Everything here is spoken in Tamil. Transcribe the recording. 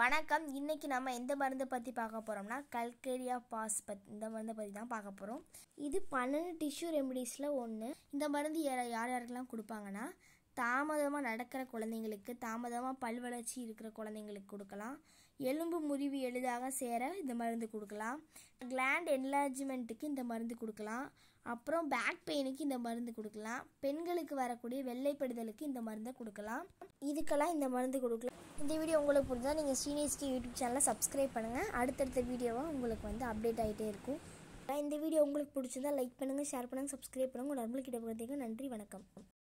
வணக்கம் இன்றைக்கி நம்ம எந்த மருந்து பற்றி பார்க்க போகிறோம்னா கல்கேரியா பாஸ் பத் இந்த மருந்தை பற்றி தான் பார்க்க போகிறோம் இது பன்னெண்டு டிஷ்யூ ரெமிடிஸில் ஒன்று இந்த மருந்து யார் யாருக்கெல்லாம் கொடுப்பாங்கன்னா தாமதமாக நடக்கிற குழந்தைங்களுக்கு தாமதமாக பல் வளர்ச்சி இருக்கிற குழந்தைங்களுக்கு கொடுக்கலாம் எலும்பு முறிவு எளிதாக சேர இந்த மருந்து கொடுக்கலாம் கிளாண்ட் என்லார்ஜ்மெண்ட்டுக்கு இந்த மருந்து கொடுக்கலாம் அப்புறம் பேக் பெயினுக்கு இந்த மருந்து கொடுக்கலாம் பெண்களுக்கு வரக்கூடிய வெள்ளைப்படுதலுக்கு இந்த மருந்தை கொடுக்கலாம் இதுக்கெல்லாம் இந்த மருந்து கொடுக்கலாம் இந்த வீடியோ உங்களுக்கு பிடிச்சா நீங்கள் ஸ்ரீநேஷ்கி யூடியூப் சேனலை சப்ஸ்கிரைப் பண்ணுங்கள் அடுத்தடுத்த வீடியோவாக உங்களுக்கு வந்து அப்டேட் ஆகிட்டே இருக்கும் இந்த வீடியோ உங்களுக்கு பிடிச்சிருந்தா லைக் பண்ணுங்கள் ஷேர் பண்ணுங்கள் சப்ஸ்கிரைப் பண்ணுங்கள் உங்கள் நம்மளுக்கிட்ட பார்த்தீங்கன்னா நன்றி வணக்கம்